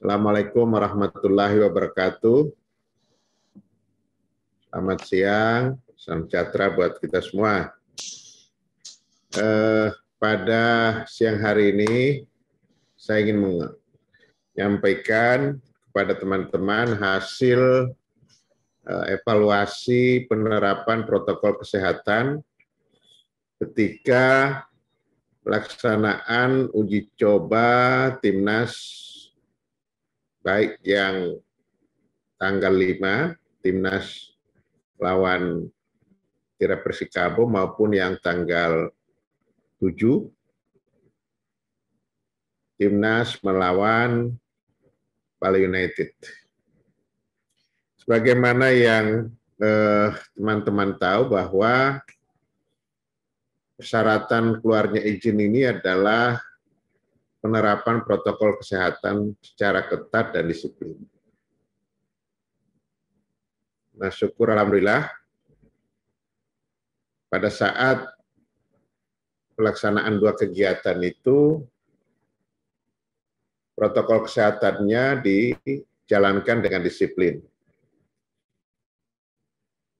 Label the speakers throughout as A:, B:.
A: Assalamualaikum warahmatullahi wabarakatuh. Selamat siang, salam sejahtera buat kita semua. Eh, pada siang hari ini, saya ingin menyampaikan kepada teman-teman hasil eh, evaluasi penerapan protokol kesehatan ketika pelaksanaan uji coba timnas baik yang tanggal 5 timnas lawan Tira Persikabo maupun yang tanggal 7 timnas melawan Bali United. Sebagaimana yang eh, teman-teman eh, tahu bahwa persyaratan keluarnya izin ini adalah penerapan protokol kesehatan secara ketat dan disiplin. Nah, syukur alhamdulillah pada saat pelaksanaan dua kegiatan itu protokol kesehatannya dijalankan dengan disiplin.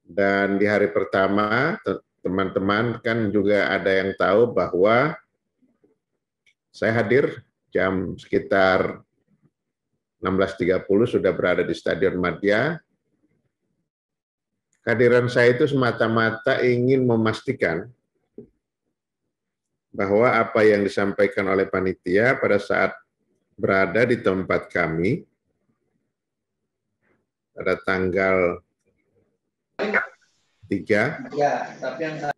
A: Dan di hari pertama teman-teman kan juga ada yang tahu bahwa saya hadir jam sekitar 16.30 sudah berada di Stadion Madya. Kehadiran saya itu semata-mata ingin memastikan bahwa apa yang disampaikan oleh panitia pada saat berada di tempat kami pada tanggal 3
B: 3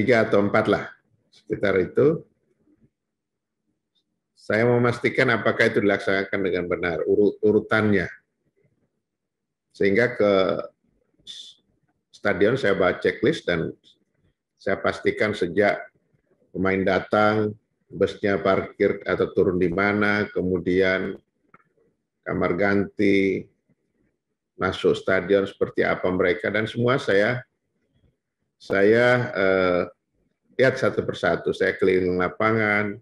A: iya, atau 4 lah sekitar itu saya memastikan apakah itu dilaksanakan dengan benar, urutannya. Sehingga ke stadion saya bawa checklist dan saya pastikan sejak pemain datang, busnya parkir atau turun di mana, kemudian kamar ganti, masuk stadion seperti apa mereka dan semua saya saya eh, lihat satu persatu. Saya keliling lapangan,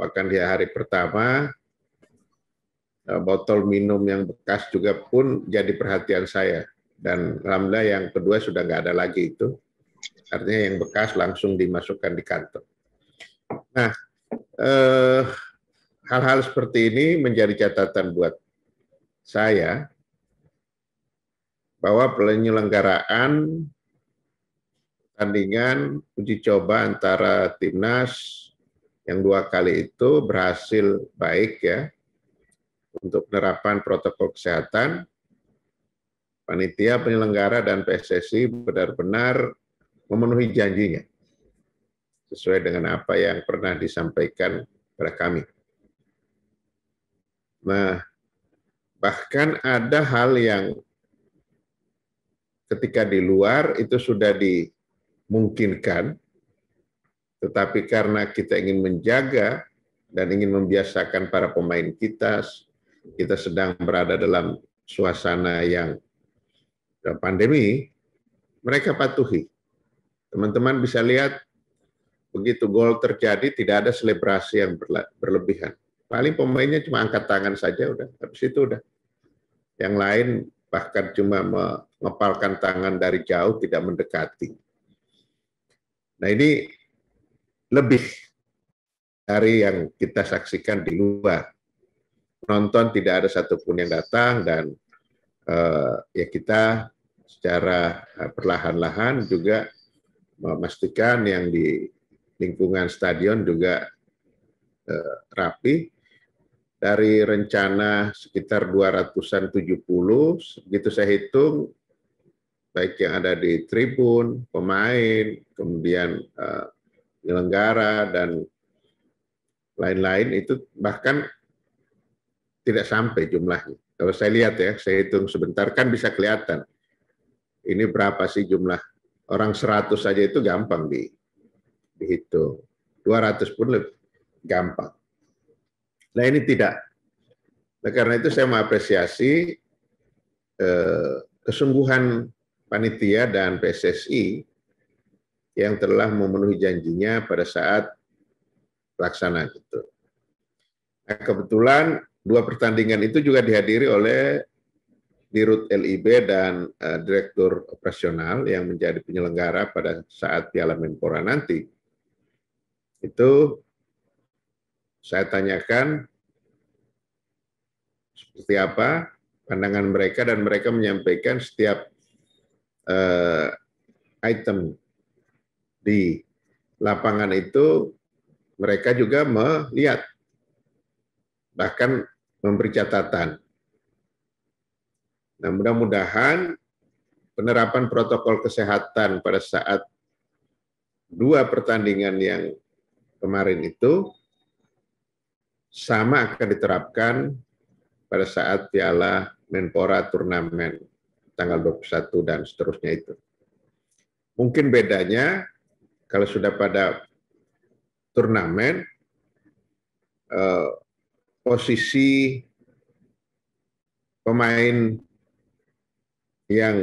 A: bahkan di hari pertama eh, botol minum yang bekas juga pun jadi perhatian saya dan alhamdulillah yang kedua sudah nggak ada lagi itu artinya yang bekas langsung dimasukkan di kantor. Nah eh, hal-hal seperti ini menjadi catatan buat saya bahwa penyelenggaraan pertandingan uji coba antara timnas yang dua kali itu berhasil baik ya untuk penerapan protokol kesehatan. Panitia, penyelenggara, dan PSSI benar-benar memenuhi janjinya sesuai dengan apa yang pernah disampaikan pada kami. Nah, bahkan ada hal yang ketika di luar itu sudah dimungkinkan, tetapi karena kita ingin menjaga dan ingin membiasakan para pemain kita, kita sedang berada dalam suasana yang eh, pandemi, mereka patuhi. Teman-teman bisa lihat, begitu gol terjadi tidak ada selebrasi yang berlebihan. Paling pemainnya cuma angkat tangan saja udah, habis itu udah. Yang lain bahkan cuma mengepalkan tangan dari jauh tidak mendekati. Nah ini lebih dari yang kita saksikan di luar. nonton tidak ada satupun yang datang dan uh, ya kita secara eh, perlahan-lahan juga memastikan yang di lingkungan stadion juga uh, rapi. Dari rencana sekitar 270, begitu saya hitung, baik yang ada di tribun, pemain, kemudian uh, penyelenggara dan lain-lain itu bahkan tidak sampai jumlahnya. Kalau saya lihat ya, saya hitung sebentar kan bisa kelihatan. Ini berapa sih jumlah orang 100 saja itu gampang di dihitung. 200 pun lebih gampang. Nah ini tidak. Nah karena itu saya mengapresiasi eh, kesungguhan panitia dan PSSI yang telah memenuhi janjinya pada saat pelaksanaan itu. Nah, kebetulan dua pertandingan itu juga dihadiri oleh Dirut LIB dan uh, Direktur Operasional yang menjadi penyelenggara pada saat Piala Menpora nanti. Itu saya tanyakan seperti apa pandangan mereka dan mereka menyampaikan setiap uh, item di lapangan itu mereka juga melihat bahkan memberi catatan. Nah, mudah-mudahan penerapan protokol kesehatan pada saat dua pertandingan yang kemarin itu sama akan diterapkan pada saat Piala Menpora turnamen tanggal 21 dan seterusnya itu. Mungkin bedanya kalau sudah pada turnamen eh, posisi pemain yang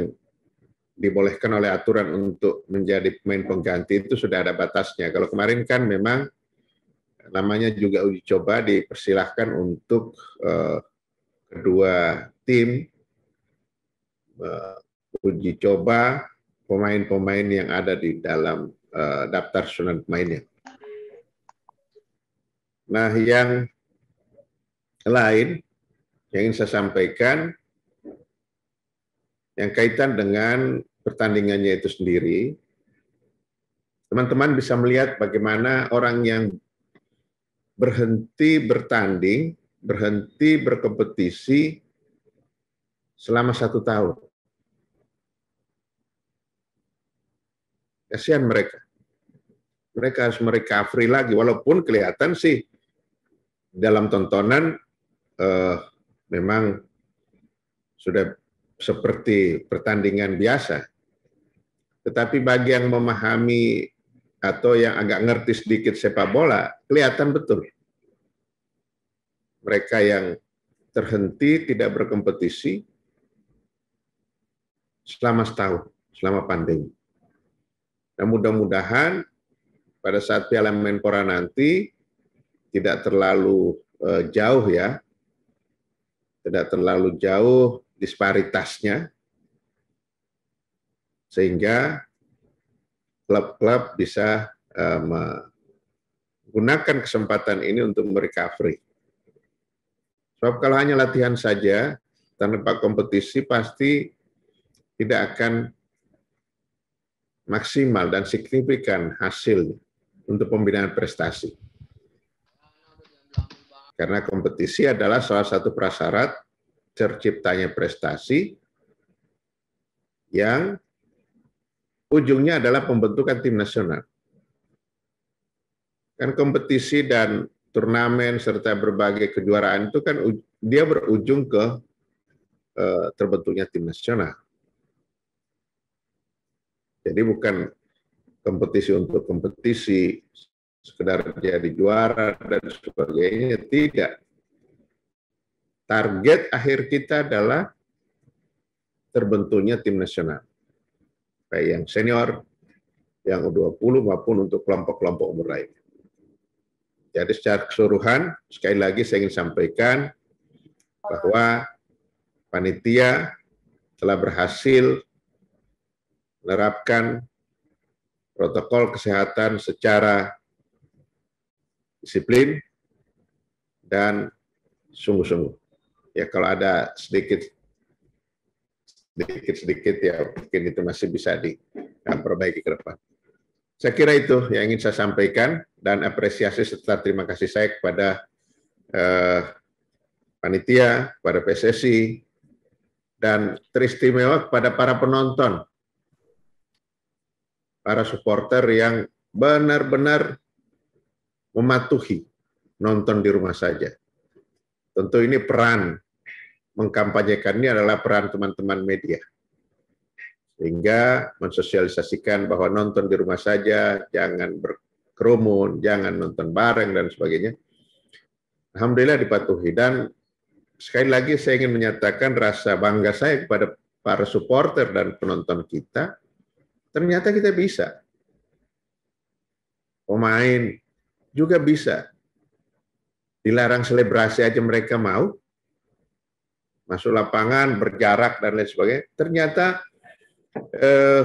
A: dibolehkan oleh aturan untuk menjadi pemain pengganti itu sudah ada batasnya. Kalau kemarin kan memang namanya juga uji coba dipersilahkan untuk eh, kedua tim eh, uji coba pemain-pemain yang ada di dalam Eh, daftar sunan pemainnya. Nah, yang lain yang ingin saya sampaikan yang kaitan dengan pertandingannya itu sendiri, teman-teman bisa melihat bagaimana orang yang berhenti bertanding, berhenti berkompetisi selama satu tahun. Kasihan mereka. Mereka harus merecovery lagi, walaupun kelihatan sih dalam tontonan eh, memang sudah seperti pertandingan biasa. Tetapi bagi yang memahami atau yang agak ngerti sedikit sepak bola, kelihatan betul. Mereka yang terhenti tidak berkompetisi selama setahun, selama pandemi. Nah, mudah-mudahan pada saat Piala Menpora nanti tidak terlalu eh, jauh ya, tidak terlalu jauh disparitasnya, sehingga klub-klub bisa eh, menggunakan kesempatan ini untuk merecovery. Sebab kalau hanya latihan saja tanpa kompetisi pasti tidak akan maksimal dan signifikan hasil untuk pembinaan prestasi. Karena kompetisi adalah salah satu prasyarat terciptanya prestasi yang ujungnya adalah pembentukan tim nasional. Kan kompetisi dan turnamen serta berbagai kejuaraan itu kan dia berujung ke eh, terbentuknya tim nasional. Jadi bukan kompetisi untuk kompetisi, sekedar jadi juara dan sebagainya, tidak. Target akhir kita adalah terbentuknya tim nasional. Baik yang senior, yang U20 maupun untuk kelompok-kelompok umur lain. Jadi secara keseluruhan, sekali lagi saya ingin sampaikan bahwa panitia telah berhasil menerapkan protokol kesehatan secara disiplin dan sungguh-sungguh. Ya kalau ada sedikit sedikit-sedikit ya mungkin itu masih bisa diperbaiki ke depan. Saya kira itu yang ingin saya sampaikan dan apresiasi serta terima kasih saya kepada eh, panitia, kepada PSSI, dan teristimewa kepada para penonton para supporter yang benar-benar mematuhi nonton di rumah saja. Tentu ini peran mengkampanyekan ini adalah peran teman-teman media. Sehingga mensosialisasikan bahwa nonton di rumah saja, jangan berkerumun, jangan nonton bareng, dan sebagainya. Alhamdulillah dipatuhi. Dan sekali lagi saya ingin menyatakan rasa bangga saya kepada para supporter dan penonton kita Ternyata kita bisa. Pemain juga bisa. Dilarang selebrasi aja mereka mau. Masuk lapangan, berjarak, dan lain sebagainya. Ternyata eh,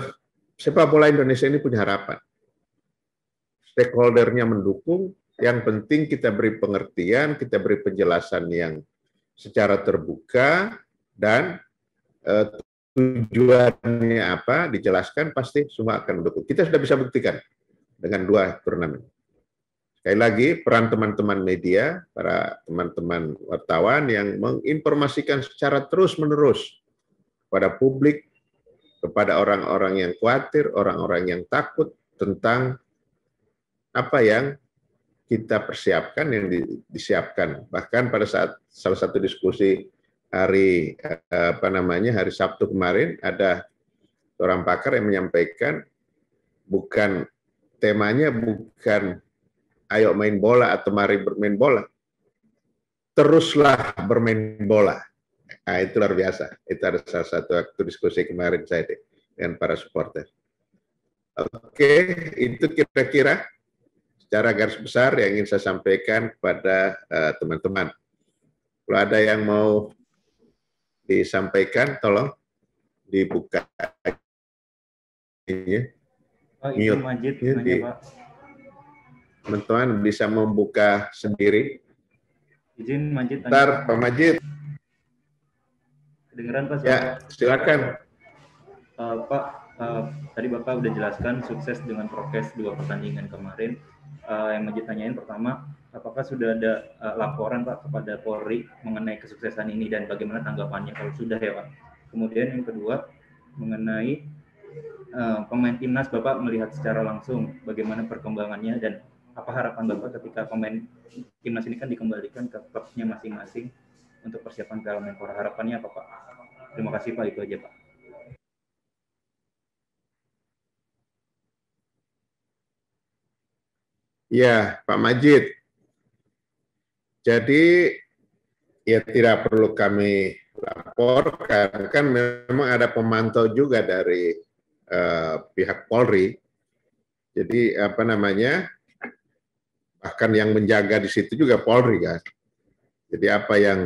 A: sepak bola Indonesia ini punya harapan. Stakeholdernya mendukung, yang penting kita beri pengertian, kita beri penjelasan yang secara terbuka dan eh, tujuannya apa dijelaskan pasti semua akan mendukung. Kita sudah bisa buktikan dengan dua turnamen. Sekali lagi peran teman-teman media, para teman-teman wartawan yang menginformasikan secara terus-menerus kepada publik, kepada orang-orang yang khawatir, orang-orang yang takut tentang apa yang kita persiapkan yang disiapkan. Bahkan pada saat salah satu diskusi hari eh, apa namanya hari Sabtu kemarin ada seorang pakar yang menyampaikan bukan temanya bukan ayo main bola atau mari bermain bola. Teruslah bermain bola. Nah, itu luar biasa. Itu ada salah satu waktu diskusi kemarin saya dengan para supporter. Oke, itu kira-kira secara garis besar yang ingin saya sampaikan kepada eh, teman-teman. Uh, teman -teman. Kalau ada yang mau disampaikan tolong dibuka ini iya. Oh, itu Majid, ya, di, Pak. Teman-teman bisa membuka sendiri. Izin Majid. Ntar Pak Majid.
C: Kedengeran Pak? Ya, silakan. Uh, Pak, uh, tadi Bapak sudah jelaskan sukses dengan prokes dua pertandingan kemarin. Uh, yang Majid tanyain pertama, apakah sudah ada uh, laporan Pak kepada Polri mengenai kesuksesan ini dan bagaimana tanggapannya kalau sudah ya Pak. Kemudian yang kedua mengenai uh, pemain timnas Bapak melihat secara langsung bagaimana perkembangannya dan apa harapan Bapak ketika pemain timnas ini kan dikembalikan ke klubnya masing-masing untuk persiapan Piala Menpora harapannya apa Pak? Terima kasih Pak itu aja Pak.
A: Ya, Pak Majid. Jadi ya tidak perlu kami laporkan kan memang ada pemantau juga dari uh, pihak Polri. Jadi apa namanya bahkan yang menjaga di situ juga Polri kan. Jadi apa yang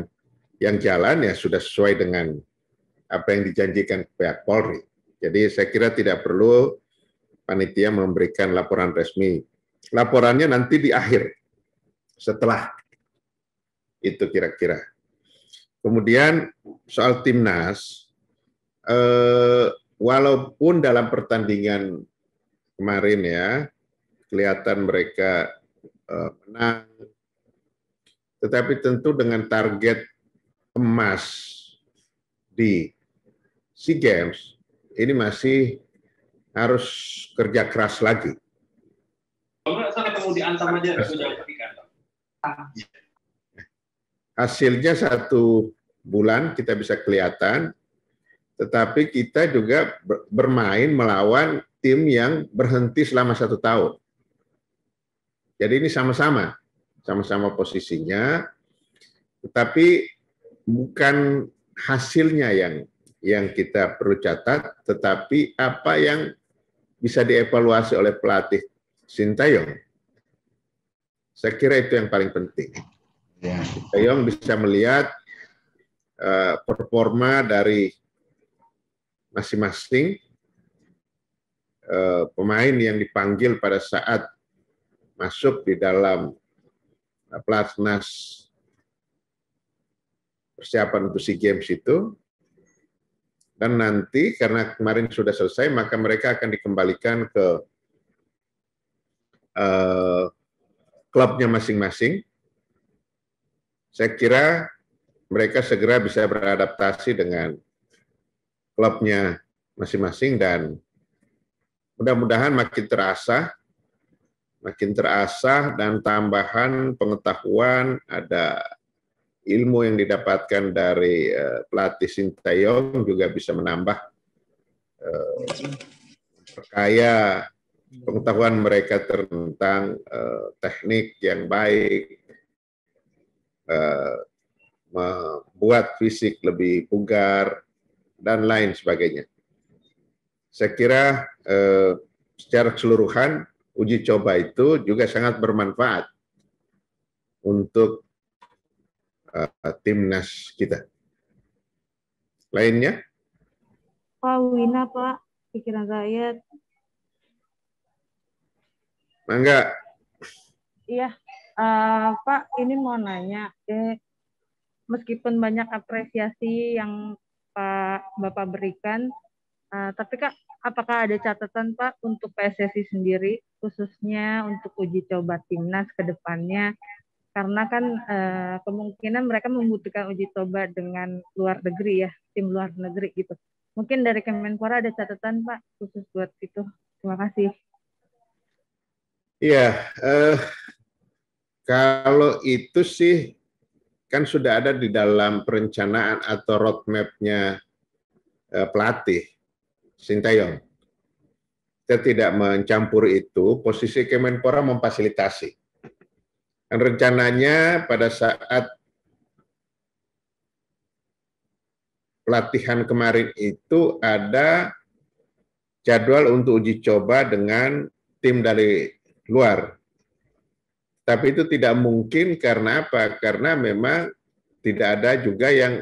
A: yang jalan ya sudah sesuai dengan apa yang dijanjikan pihak Polri. Jadi saya kira tidak perlu panitia memberikan laporan resmi. Laporannya nanti di akhir setelah itu kira-kira. Kemudian soal timnas, eh, walaupun dalam pertandingan kemarin ya kelihatan mereka eh, menang, tetapi tentu dengan target emas di Sea Games ini masih harus kerja keras lagi.
B: Kalau nggak salah kamu diantam aja sudah
A: hasilnya satu bulan kita bisa kelihatan, tetapi kita juga bermain melawan tim yang berhenti selama satu tahun. Jadi ini sama-sama, sama-sama posisinya, tetapi bukan hasilnya yang yang kita perlu catat, tetapi apa yang bisa dievaluasi oleh pelatih Sintayong. Saya kira itu yang paling penting. Ya. bisa melihat uh, performa dari masing-masing uh, pemain yang dipanggil pada saat masuk di dalam uh, pelatnas persiapan untuk SEA Games itu. Dan nanti karena kemarin sudah selesai, maka mereka akan dikembalikan ke uh, klubnya masing-masing saya kira mereka segera bisa beradaptasi dengan klubnya masing-masing dan mudah-mudahan makin terasa, makin terasa dan tambahan pengetahuan ada ilmu yang didapatkan dari uh, pelatih Sintayong juga bisa menambah uh, perkaya pengetahuan mereka tentang uh, teknik yang baik, Eh, membuat fisik lebih bugar dan lain sebagainya. Saya kira eh, secara keseluruhan uji coba itu juga sangat bermanfaat untuk eh, timnas kita. Lainnya?
B: Pak Wina, Pak, pikiran saya. Mangga. Iya, Uh, Pak, ini mau nanya, eh, meskipun banyak apresiasi yang Pak Bapak berikan, uh, tapi Kak, apakah ada catatan Pak untuk PSSI sendiri, khususnya untuk uji coba timnas ke depannya? Karena kan uh, kemungkinan mereka membutuhkan uji coba dengan luar negeri ya, tim luar negeri gitu. Mungkin dari Kemenpora ada catatan Pak khusus buat itu. Terima kasih.
A: Iya, eh, kalau itu sih kan sudah ada di dalam perencanaan atau roadmapnya eh, pelatih Sintayong. Kita tidak mencampur itu, posisi Kemenpora memfasilitasi. Dan rencananya pada saat pelatihan kemarin itu ada jadwal untuk uji coba dengan tim dari luar tapi itu tidak mungkin karena apa? Karena memang tidak ada juga yang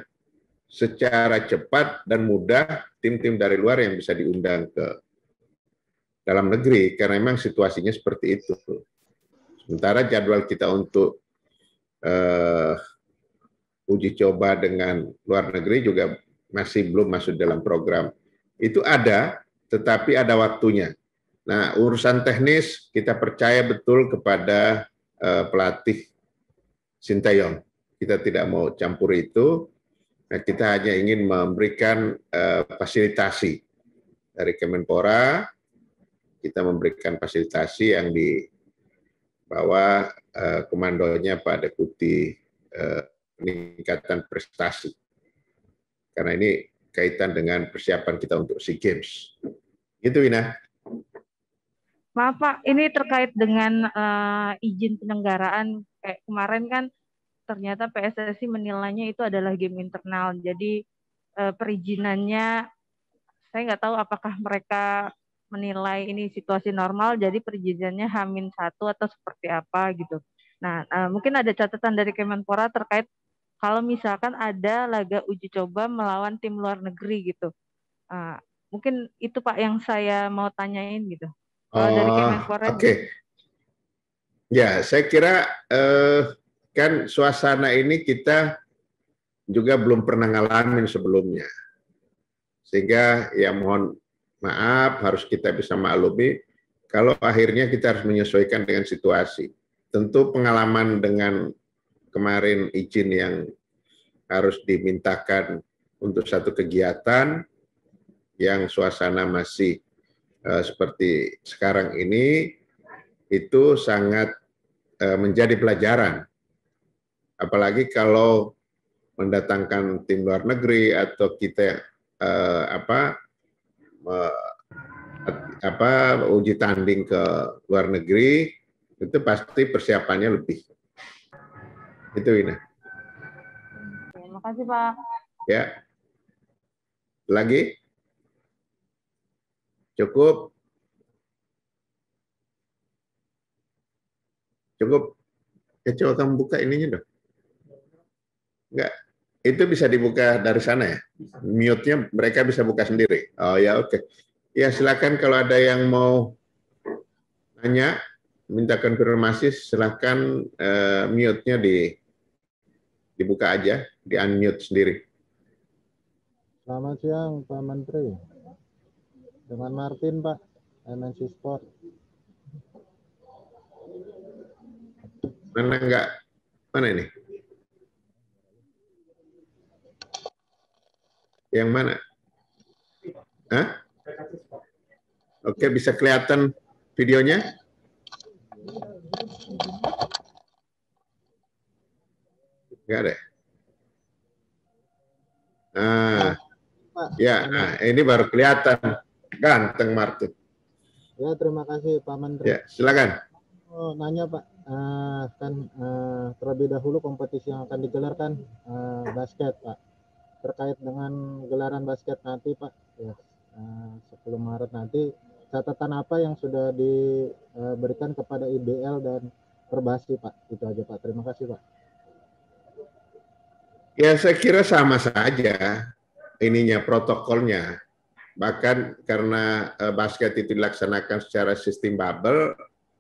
A: secara cepat dan mudah tim-tim dari luar yang bisa diundang ke dalam negeri karena memang situasinya seperti itu. Sementara jadwal kita untuk uh, uji coba dengan luar negeri juga masih belum masuk dalam program. Itu ada, tetapi ada waktunya. Nah, urusan teknis kita percaya betul kepada Eh, pelatih Sintayong. Kita tidak mau campur itu. Nah, kita hanya ingin memberikan eh, fasilitasi dari Kemenpora. Kita memberikan fasilitasi yang di bawah eh, komandonya Pak Deputi peningkatan prestasi. Karena ini kaitan dengan persiapan kita untuk SEA Games. Itu Wina.
B: Maaf Pak, ini terkait dengan uh, izin penyelenggaraan. Kayak kemarin kan ternyata PSSI menilainya itu adalah game internal. Jadi uh, perizinannya saya nggak tahu apakah mereka menilai ini situasi normal jadi perizinannya hamin satu atau seperti apa gitu. Nah, uh, mungkin ada catatan dari Kemenpora terkait kalau misalkan ada laga uji coba melawan tim luar negeri gitu. Uh, mungkin itu Pak yang saya mau tanyain gitu. Oh, oh, oke. Okay.
A: Ya, saya kira eh, kan suasana ini kita juga belum pernah ngalamin sebelumnya. Sehingga ya mohon maaf harus kita bisa maklumi kalau akhirnya kita harus menyesuaikan dengan situasi. Tentu pengalaman dengan kemarin izin yang harus dimintakan untuk satu kegiatan yang suasana masih Eh, seperti sekarang ini itu sangat eh, menjadi pelajaran. Apalagi kalau mendatangkan tim luar negeri atau kita eh, apa apa uji tanding ke luar negeri itu pasti persiapannya lebih. Itu Ina.
B: Terima kasih Pak.
A: Ya. Lagi? cukup cukup kecoa kamu buka ininya dong. Enggak. Itu bisa dibuka dari sana ya. Mute-nya mereka bisa buka sendiri. Oh ya oke. Okay. Ya silakan kalau ada yang mau nanya, minta konfirmasi silakan uh, mute-nya di dibuka aja, di unmute sendiri. Selamat siang Pak Menteri. Dengan Martin, Pak. MNC Sport. Mana enggak? Mana ini? Yang mana? Hah? Oke, bisa kelihatan videonya? Enggak ada. Ya? Ah, ya, nah, ini baru kelihatan. Ganteng Martin. Ya, terima kasih Pak Menteri. Ya, silakan. Oh, nanya Pak, uh, kan uh, terlebih dahulu kompetisi yang akan digelar kan uh, basket Pak. Terkait dengan gelaran basket nanti Pak, ya, uh, 10 Maret nanti, catatan apa yang sudah diberikan kepada IBL dan Perbasi Pak? Itu aja Pak, terima kasih Pak. Ya, saya kira sama saja ininya protokolnya bahkan karena eh, basket itu dilaksanakan secara sistem bubble,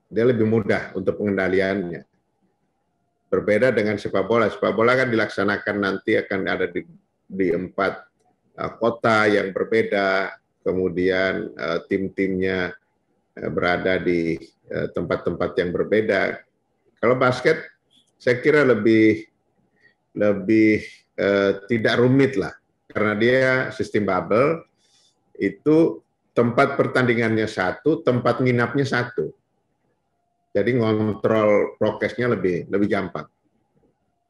A: dia lebih mudah untuk pengendaliannya. Berbeda dengan sepak bola, sepak bola kan dilaksanakan nanti akan ada di, di empat eh, kota yang berbeda, kemudian eh, tim-timnya berada di tempat-tempat yang berbeda. Kalau basket, saya kira lebih lebih tidak rumit lah, karena dia sistem bubble itu tempat pertandingannya satu, tempat nginapnya satu. Jadi ngontrol prokesnya lebih lebih gampang.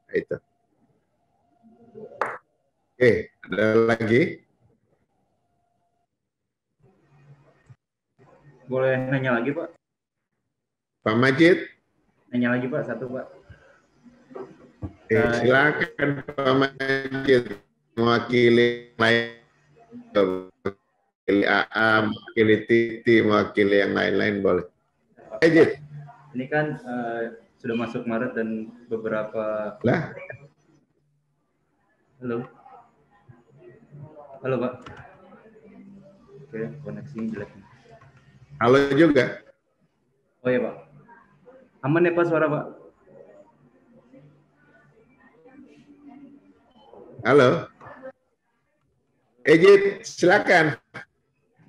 A: Itu. Oke, ada lagi?
C: Boleh nanya lagi, Pak? Pak Majid? Nanya lagi, Pak. Satu, Pak.
A: Oke, nah, silakan Pak Majid mewakili lain. Mewakili AA, mewakili Titi, mewakili yang lain-lain boleh.
C: Aja. Ini kan uh, sudah masuk Maret dan beberapa. Lah. Halo. Halo Pak. Oke, koneksi jelek.
A: Halo juga.
C: Oh ya Pak. Aman ya Pak suara Pak? Halo. Ejit, eh, silakan.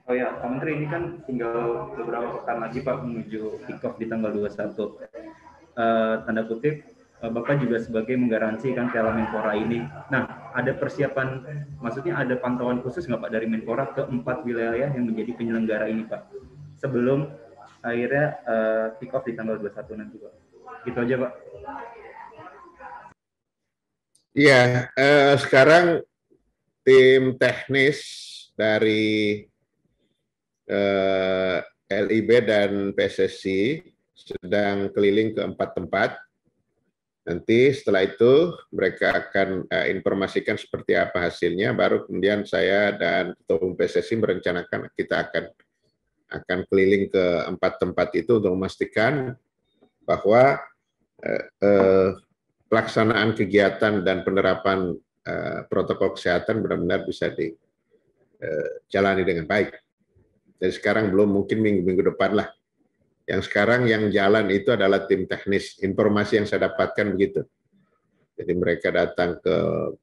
C: Oh ya, Pak Menteri ini kan tinggal beberapa pekan lagi Pak menuju kick di tanggal 21. Uh, eh, tanda kutip, uh, Bapak juga sebagai menggaransikan Piala Menpora ini. Nah, ada persiapan, maksudnya ada pantauan khusus nggak Pak dari Menpora ke empat wilayah yang menjadi penyelenggara ini Pak? Sebelum akhirnya uh, kick-off di tanggal 21 nanti Pak. Gitu aja
A: Pak. Iya, uh, sekarang tim teknis dari eh, LIB dan PSSI sedang keliling ke empat tempat. Nanti setelah itu mereka akan eh, informasikan seperti apa hasilnya, baru kemudian saya dan Ketua Umum PSSI merencanakan kita akan akan keliling ke empat tempat itu untuk memastikan bahwa eh, eh, pelaksanaan kegiatan dan penerapan eh, protokol kesehatan benar-benar bisa dijalani eh, dengan baik. Dan sekarang belum mungkin minggu-minggu depan lah. Yang sekarang yang jalan itu adalah tim teknis. Informasi yang saya dapatkan begitu. Jadi mereka datang ke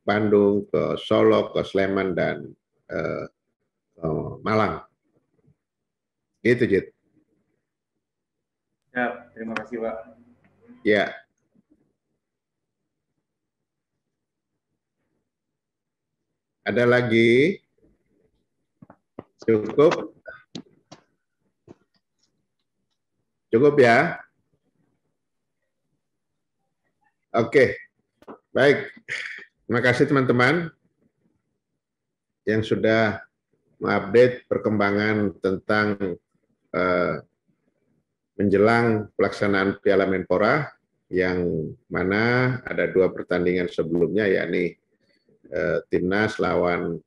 A: Bandung, ke Solo, ke Sleman, dan eh, Malang. Itu, Jit.
C: Ya, terima kasih, Pak.
A: Ya. Ada lagi? Cukup? Cukup ya? Oke, baik. Terima kasih teman-teman yang sudah mengupdate perkembangan tentang eh, menjelang pelaksanaan Piala Menpora yang mana ada dua pertandingan sebelumnya yakni eh, timnas lawan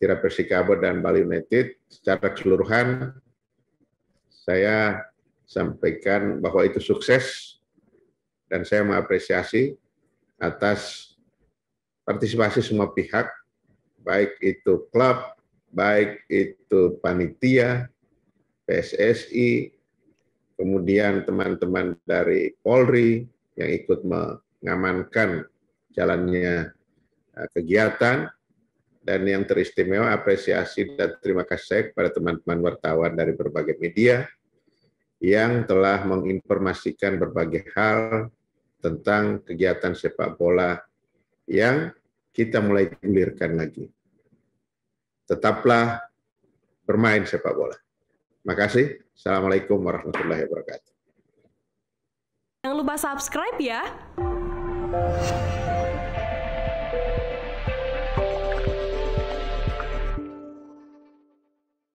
A: Tira Persikabo dan Bali United secara keseluruhan saya sampaikan bahwa itu sukses dan saya mengapresiasi atas partisipasi semua pihak, baik itu klub, baik itu panitia, PSSI, kemudian teman-teman dari Polri yang ikut mengamankan jalannya eh, kegiatan, dan yang teristimewa apresiasi dan terima kasih saya kepada teman-teman wartawan dari berbagai media yang telah menginformasikan berbagai hal tentang kegiatan sepak bola yang kita mulai gulirkan lagi. Tetaplah bermain sepak bola. Terima kasih. Assalamualaikum warahmatullahi wabarakatuh.
B: Jangan lupa subscribe ya.